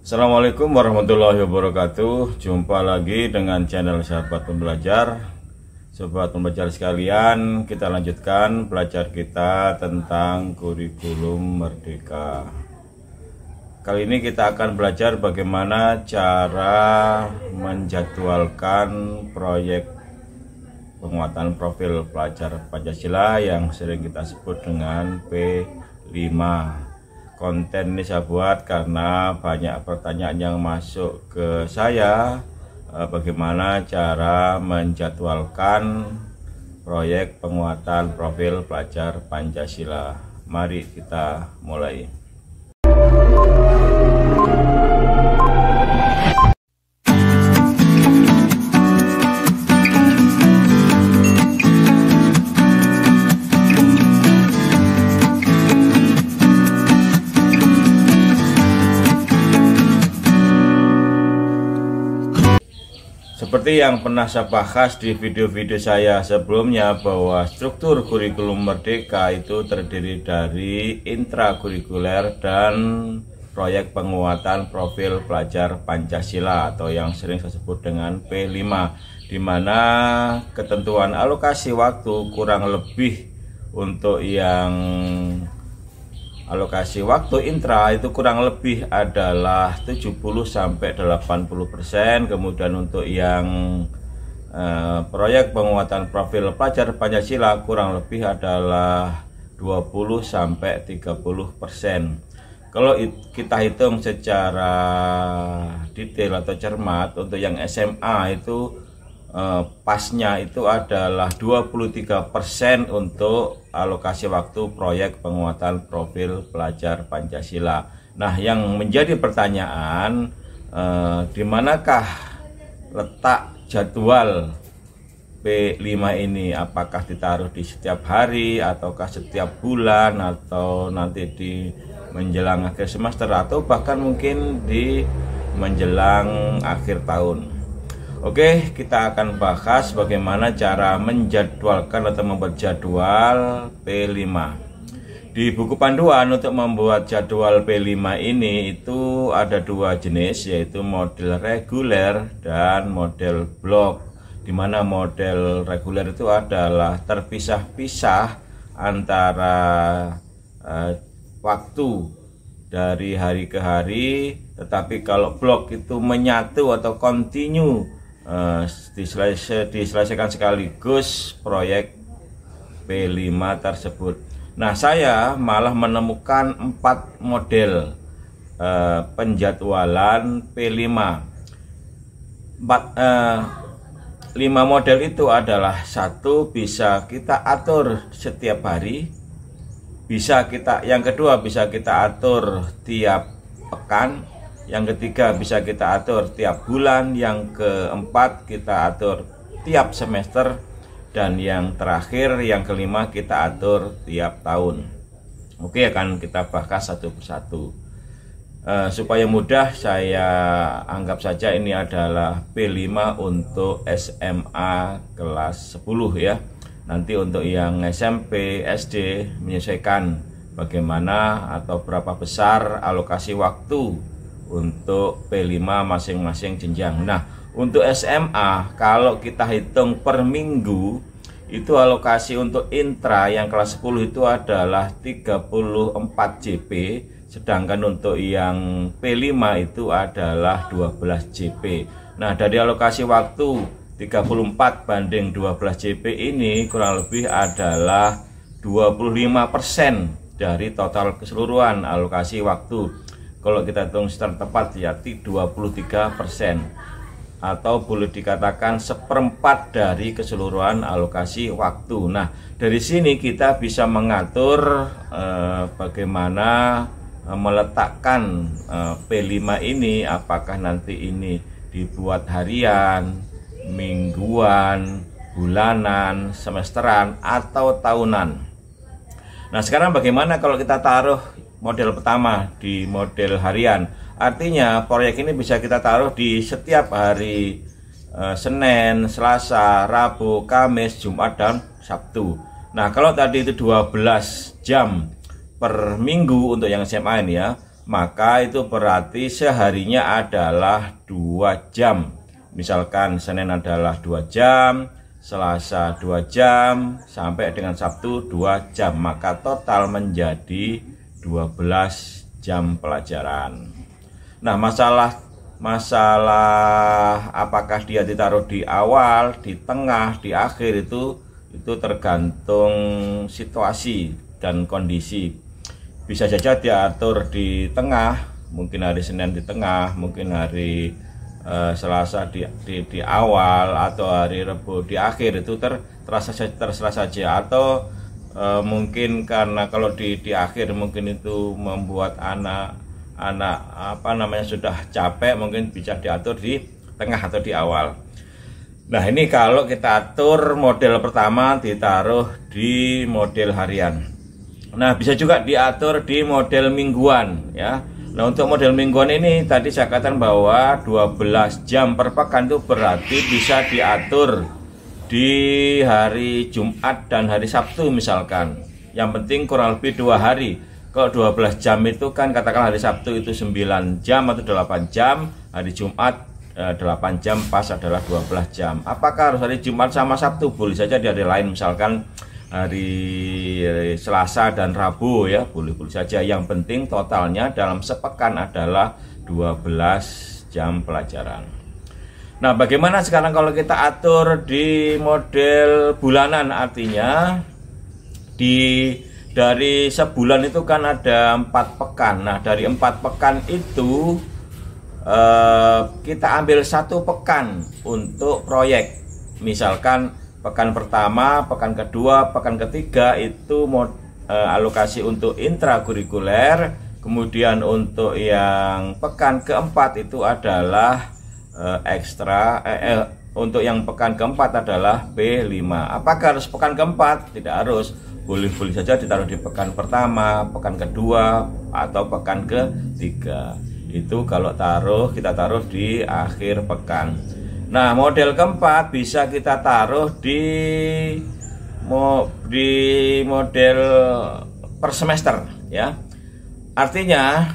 Assalamualaikum warahmatullahi wabarakatuh Jumpa lagi dengan channel sahabat pembelajar Sobat pembelajar sekalian Kita lanjutkan belajar kita tentang kurikulum merdeka Kali ini kita akan belajar bagaimana cara menjadwalkan proyek penguatan profil pelajar Pancasila yang sering kita sebut dengan P5 konten ini saya buat karena banyak pertanyaan yang masuk ke saya eh, bagaimana cara menjadwalkan proyek penguatan profil pelajar Pancasila. Mari kita mulai. Seperti yang pernah saya bahas di video-video saya sebelumnya bahwa struktur kurikulum merdeka itu terdiri dari intrakurikuler dan proyek penguatan profil pelajar Pancasila atau yang sering saya sebut dengan P5 di mana ketentuan alokasi waktu kurang lebih untuk yang alokasi waktu intra itu kurang lebih adalah 70 sampai 80% kemudian untuk yang eh, proyek penguatan profil pelajar Pancasila kurang lebih adalah 20 sampai 30%. Kalau kita hitung secara detail atau cermat untuk yang SMA itu Eh, pasnya itu adalah 23% untuk alokasi waktu proyek penguatan profil pelajar Pancasila. Nah, yang menjadi pertanyaan eh, di manakah letak jadwal P5 ini apakah ditaruh di setiap hari ataukah setiap bulan atau nanti di menjelang akhir semester atau bahkan mungkin di menjelang akhir tahun. Oke, kita akan bahas bagaimana cara menjadwalkan atau membuat jadwal P5. Di buku panduan untuk membuat jadwal P5 ini itu ada dua jenis yaitu model reguler dan model blok. Di mana model reguler itu adalah terpisah-pisah antara eh, waktu dari hari ke hari, tetapi kalau blok itu menyatu atau continue Eh, diselesaikan sekaligus proyek P5 tersebut. Nah, saya malah menemukan empat model uh, penjadwalan P5. Empat, uh, lima model itu adalah satu bisa kita atur setiap hari, bisa kita yang kedua bisa kita atur tiap pekan, yang ketiga bisa kita atur tiap bulan, yang keempat kita atur tiap semester dan yang terakhir yang kelima kita atur tiap tahun. Oke, akan kita bahas satu persatu. Uh, supaya mudah saya anggap saja ini adalah P5 untuk SMA kelas 10 ya nanti untuk yang SMP SD menyesuaikan bagaimana atau berapa besar alokasi waktu untuk P5 masing-masing jenjang. Nah, untuk SMA kalau kita hitung per minggu itu alokasi untuk intra yang kelas 10 itu adalah 34 JP sedangkan untuk yang P5 itu adalah 12 JP. Nah, dari alokasi waktu 34 banding 12 JP ini kurang lebih adalah 25% dari total keseluruhan alokasi waktu kalau kita hitung secara tepat ya 23 persen atau boleh dikatakan seperempat dari keseluruhan alokasi waktu. Nah, dari sini kita bisa mengatur eh, bagaimana eh, meletakkan eh, P5 ini apakah nanti ini dibuat harian, mingguan, bulanan, semesteran atau tahunan. Nah, sekarang bagaimana kalau kita taruh model pertama di model harian. Artinya proyek ini bisa kita taruh di setiap hari eh, Senin, Selasa, Rabu, Kamis, Jumat dan Sabtu. Nah, kalau tadi itu 12 jam per minggu untuk yang SMA ini ya, maka itu berarti seharinya adalah 2 jam. Misalkan Senin adalah 2 jam, Selasa 2 jam, sampai dengan Sabtu 2 jam, maka total menjadi 12 jam pelajaran. Nah, masalah masalah apakah dia ditaruh di awal, di tengah, di akhir itu itu tergantung situasi dan kondisi. Bisa saja diatur di tengah, mungkin hari Senin di tengah, mungkin hari eh, Selasa di, di di awal atau hari Rabu di akhir itu ter terasa terserah saja atau Eh, mungkin karena kalau di di akhir mungkin itu membuat anak anak apa namanya sudah capek mungkin bisa diatur di tengah atau di awal. Nah ini kalau kita atur model pertama ditaruh di model harian Nah bisa juga diatur di model mingguan ya Nah untuk model mingguan ini tadi saya katakan bahwa 12 jam per pekan itu berarti bisa diatur di hari Jumat dan hari Sabtu misalkan yang penting kurang lebih dua hari kalau 12 jam itu kan katakan hari Sabtu itu 9 jam atau 8 jam hari Jumat 8 eh, jam pas adalah 12 jam apakah harus hari Jumat sama Sabtu boleh saja di hari lain misalkan hari Selasa dan Rabu ya boleh-boleh saja yang penting totalnya dalam sepekan adalah 12 jam pelajaran Nah, bagaimana sekarang kalau kita atur di model bulanan artinya di dari sebulan itu kan ada empat pekan. Nah, dari empat pekan itu eh, kita ambil satu pekan untuk proyek. Misalkan pekan pertama, pekan kedua, pekan ketiga itu mod, eh, alokasi untuk intrakurikuler. Kemudian untuk yang pekan keempat itu adalah Eh, ekstra eh, eh, untuk yang pekan keempat adalah B5 apakah harus pekan keempat tidak harus boleh-boleh saja ditaruh di pekan pertama pekan kedua atau pekan ketiga itu kalau taruh kita taruh di akhir pekan nah model keempat bisa kita taruh di mo, di model per semester ya artinya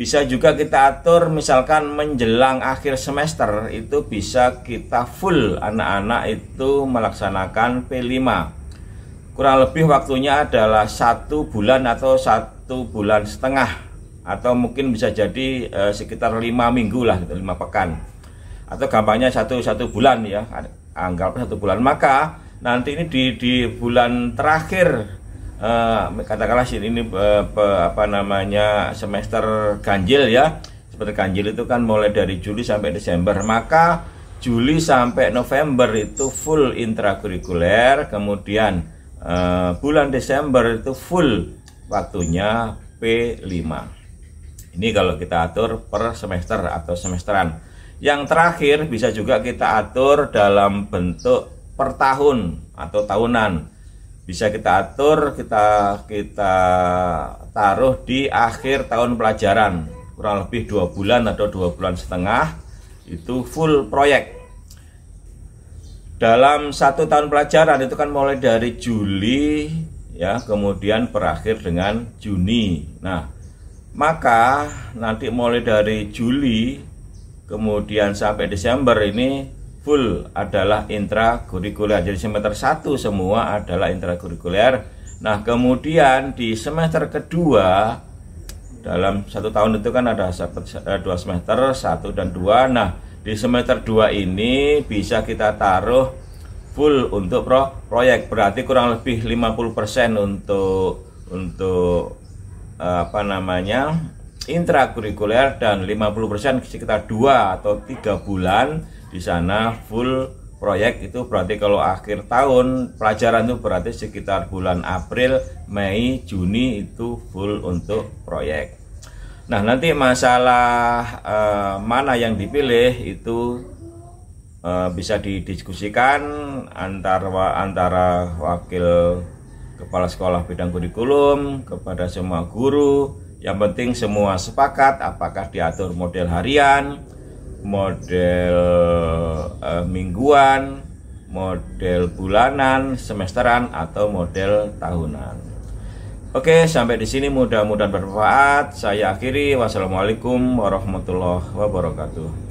bisa juga kita atur misalkan menjelang akhir semester itu bisa kita full anak-anak itu melaksanakan P5. Kurang lebih waktunya adalah satu bulan atau satu bulan setengah atau mungkin bisa jadi eh, sekitar lima minggu lah gitu, lima pekan atau gampangnya satu satu bulan ya anggap satu bulan maka nanti ini di di bulan terakhir uh, katakanlah ini uh, pe, apa namanya semester ganjil ya Seperti ganjil itu kan mulai dari Juli sampai Desember maka Juli sampai November itu full intrakurikuler kemudian uh, bulan Desember itu full waktunya P5 ini kalau kita atur per semester atau semesteran yang terakhir bisa juga kita atur dalam bentuk per tahun atau tahunan bisa kita atur kita kita taruh di akhir tahun pelajaran kurang lebih dua bulan atau dua bulan setengah itu full proyek dalam satu tahun pelajaran itu kan mulai dari Juli ya kemudian berakhir dengan Juni nah maka nanti mulai dari Juli kemudian sampai Desember ini full adalah intrakurikuler. Jadi semester 1 semua adalah intrakurikuler. Nah, kemudian di semester kedua dalam satu tahun itu kan ada eh, dua semester, satu dan dua. Nah, di semester dua ini bisa kita taruh full untuk pro proyek. Berarti kurang lebih 50% untuk untuk eh, apa namanya? intrakurikuler dan 50% sekitar 2 atau 3 bulan di sana full proyek itu berarti kalau akhir tahun pelajaran itu berarti sekitar bulan April, Mei, Juni itu full untuk proyek. Nah nanti masalah eh, mana yang dipilih itu eh, bisa didiskusikan antara antara wakil kepala sekolah bidang kurikulum kepada semua guru. Yang penting semua sepakat apakah diatur model harian, model uh, mingguan, model bulanan, semesteran atau model tahunan. Oke, sampai di sini mudah-mudahan bermanfaat. Saya akhiri. Wassalamualaikum warahmatullahi wabarakatuh.